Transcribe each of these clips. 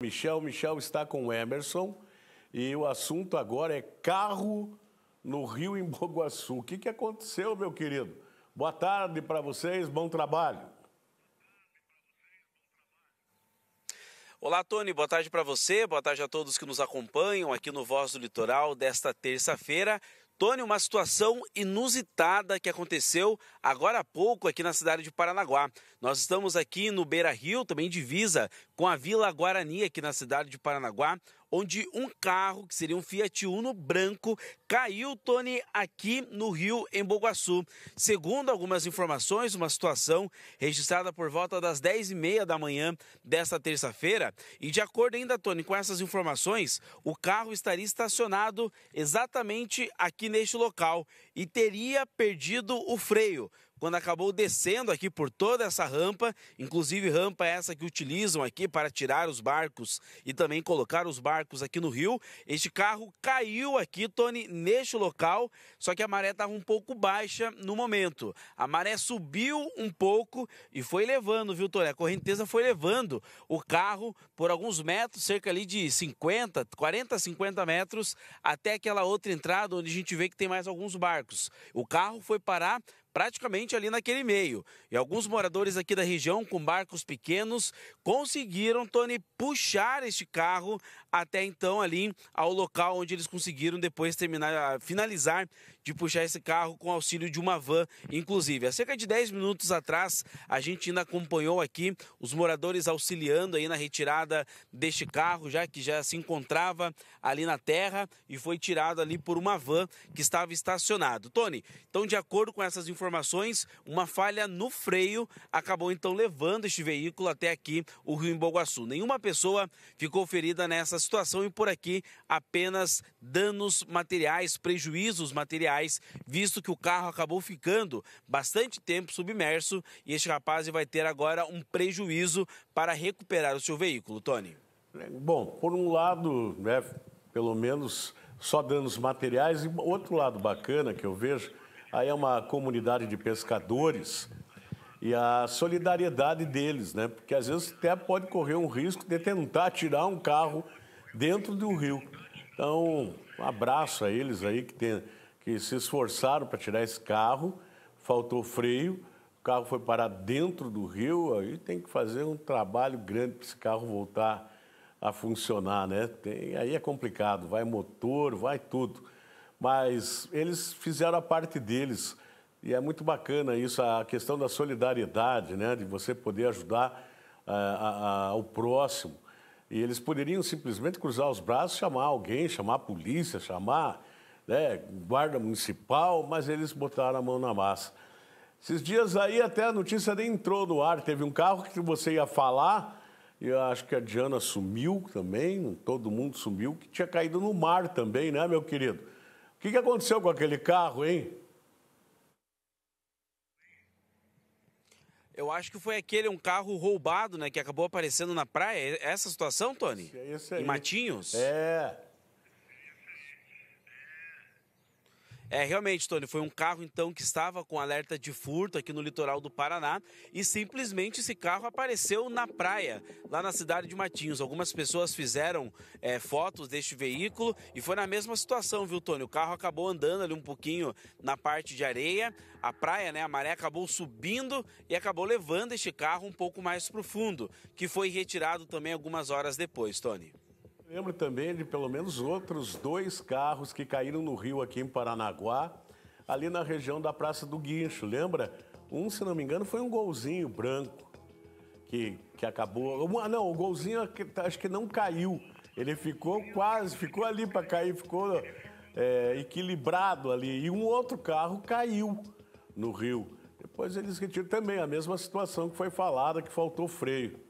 Michel, Michel está com o Emerson e o assunto agora é carro no Rio em Boguaçu. O que, que aconteceu, meu querido? Boa tarde para vocês, bom trabalho. Olá, Tony, boa tarde para você, boa tarde a todos que nos acompanham aqui no Voz do Litoral desta terça-feira. Tony, uma situação inusitada que aconteceu agora há pouco aqui na cidade de Paranaguá. Nós estamos aqui no Beira Rio, também divisa com a Vila Guarani aqui na cidade de Paranaguá, onde um carro, que seria um Fiat Uno branco, caiu, Tony, aqui no rio, em Boguaçu. Segundo algumas informações, uma situação registrada por volta das 10h30 da manhã desta terça-feira. E de acordo ainda, Tony, com essas informações, o carro estaria estacionado exatamente aqui neste local e teria perdido o freio quando acabou descendo aqui por toda essa rampa, inclusive rampa essa que utilizam aqui para tirar os barcos e também colocar os barcos aqui no rio. Este carro caiu aqui, Tony, neste local, só que a maré estava um pouco baixa no momento. A maré subiu um pouco e foi levando, viu, Tony? A correnteza foi levando o carro por alguns metros, cerca ali de 50, 40, 50 metros, até aquela outra entrada onde a gente vê que tem mais alguns barcos. O carro foi parar praticamente ali naquele meio. E alguns moradores aqui da região com barcos pequenos conseguiram, Tony, puxar este carro até então ali ao local onde eles conseguiram depois terminar, finalizar de puxar esse carro com auxílio de uma van, inclusive. Há cerca de 10 minutos atrás, a gente ainda acompanhou aqui os moradores auxiliando aí na retirada deste carro, já que já se encontrava ali na terra e foi tirado ali por uma van que estava estacionado. Tony, então de acordo com essas informações, uma falha no freio acabou então levando este veículo até aqui, o Rio Emboguaçu. Nenhuma pessoa ficou ferida nessa situação e por aqui apenas danos materiais, prejuízos materiais reais, visto que o carro acabou ficando bastante tempo submerso e este rapaz vai ter agora um prejuízo para recuperar o seu veículo, Tony. Bom, por um lado, né, pelo menos só danos materiais, e outro lado bacana que eu vejo, aí é uma comunidade de pescadores e a solidariedade deles, né? Porque às vezes até pode correr um risco de tentar tirar um carro dentro do rio. Então, um abraço a eles aí que tem, que se esforçaram para tirar esse carro, faltou freio, o carro foi parar dentro do rio, aí tem que fazer um trabalho grande para esse carro voltar a funcionar, né? Tem, aí é complicado, vai motor, vai tudo. Mas eles fizeram a parte deles e é muito bacana isso, a questão da solidariedade, né? De você poder ajudar eh, ao próximo. E eles poderiam simplesmente cruzar os braços, chamar alguém, chamar a polícia, chamar né, guarda municipal, mas eles botaram a mão na massa. Esses dias aí até a notícia nem entrou no ar. Teve um carro que você ia falar, e eu acho que a Diana sumiu também, todo mundo sumiu, que tinha caído no mar também, né, meu querido? O que, que aconteceu com aquele carro, hein? Eu acho que foi aquele, um carro roubado, né, que acabou aparecendo na praia. É essa situação, Tony? Esse, é esse aí. Em Matinhos? É. É, realmente, Tony, foi um carro então que estava com alerta de furto aqui no litoral do Paraná e simplesmente esse carro apareceu na praia, lá na cidade de Matinhos. Algumas pessoas fizeram é, fotos deste veículo e foi na mesma situação, viu, Tony? O carro acabou andando ali um pouquinho na parte de areia, a praia, né? A maré acabou subindo e acabou levando este carro um pouco mais para o fundo, que foi retirado também algumas horas depois, Tony lembro também de pelo menos outros dois carros que caíram no rio aqui em Paranaguá, ali na região da Praça do Guincho, lembra? Um, se não me engano, foi um golzinho branco que, que acabou. Ah, não, o golzinho acho que não caiu. Ele ficou quase, ficou ali para cair, ficou é, equilibrado ali. E um outro carro caiu no rio. Depois eles retiram também a mesma situação que foi falada, que faltou freio.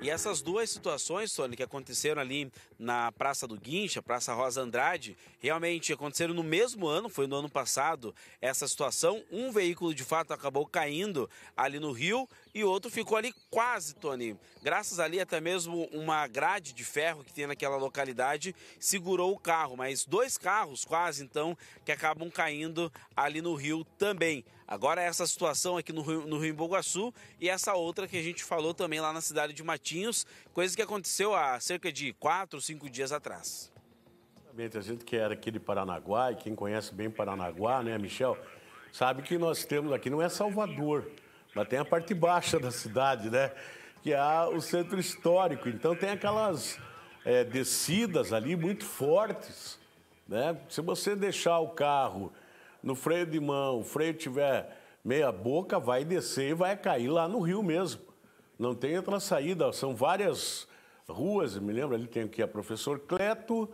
E essas duas situações, Tony, que aconteceram ali na Praça do Guincha, Praça Rosa Andrade, realmente aconteceram no mesmo ano, foi no ano passado, essa situação. Um veículo de fato acabou caindo ali no rio e outro ficou ali quase, Tony. Graças ali até mesmo uma grade de ferro que tem naquela localidade segurou o carro, mas dois carros quase então que acabam caindo ali no rio também. Agora essa situação aqui no Rio, no Rio Emboguaçu e essa outra que a gente falou também lá na cidade de Matinhos, coisa que aconteceu há cerca de quatro, cinco dias atrás. A gente que era aqui de Paranaguá, e quem conhece bem Paranaguá, né, Michel, sabe que nós temos aqui, não é Salvador, mas tem a parte baixa da cidade, né? Que há o centro histórico. Então tem aquelas é, descidas ali muito fortes, né? Se você deixar o carro no freio de mão, o freio tiver meia boca, vai descer e vai cair lá no rio mesmo. Não tem outra saída. São várias ruas, me lembro, ali tem aqui a é Professor Cleto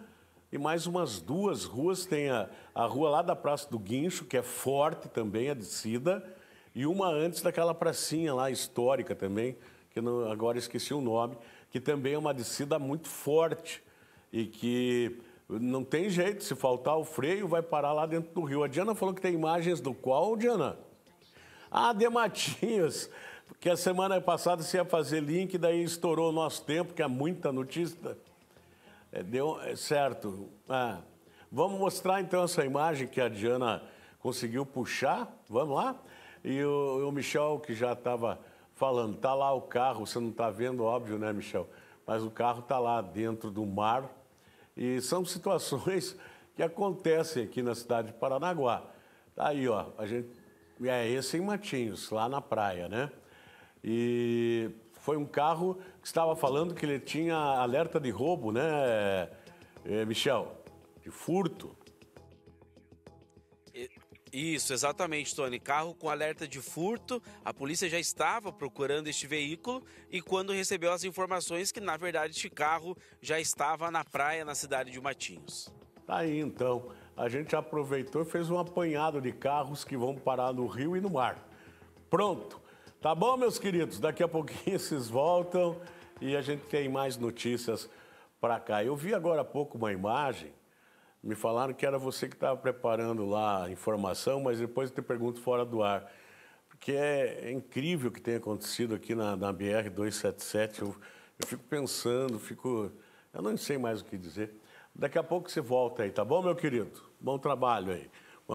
e mais umas duas ruas. Tem a, a rua lá da Praça do Guincho, que é forte também, a descida e uma antes daquela pracinha lá histórica também, que não, agora esqueci o nome, que também é uma descida muito forte e que não tem jeito, se faltar o freio, vai parar lá dentro do rio. A Diana falou que tem imagens do qual, Diana? Ah, de Matinhos, que a semana passada você ia fazer link, daí estourou o nosso tempo, que é muita notícia. É, deu, é, certo. Ah, vamos mostrar então essa imagem que a Diana conseguiu puxar. Vamos lá? E o, o Michel, que já estava falando, tá lá o carro, você não está vendo, óbvio, né, Michel? Mas o carro está lá dentro do mar. E são situações que acontecem aqui na cidade de Paranaguá. Está aí, ó, a gente. É esse em Matinhos, lá na praia, né? E foi um carro que estava falando que ele tinha alerta de roubo, né, eh, Michel? De furto. Isso, exatamente, Tony. Carro com alerta de furto. A polícia já estava procurando este veículo e quando recebeu as informações que, na verdade, este carro já estava na praia na cidade de Matinhos. Tá aí, então. A gente aproveitou e fez um apanhado de carros que vão parar no rio e no mar. Pronto. Tá bom, meus queridos? Daqui a pouquinho vocês voltam e a gente tem mais notícias para cá. Eu vi agora há pouco uma imagem me falaram que era você que estava preparando lá a informação, mas depois eu te pergunto fora do ar. Porque é, é incrível o que tem acontecido aqui na, na BR-277. Eu, eu fico pensando, fico. Eu não sei mais o que dizer. Daqui a pouco você volta aí, tá bom, meu querido? Bom trabalho aí.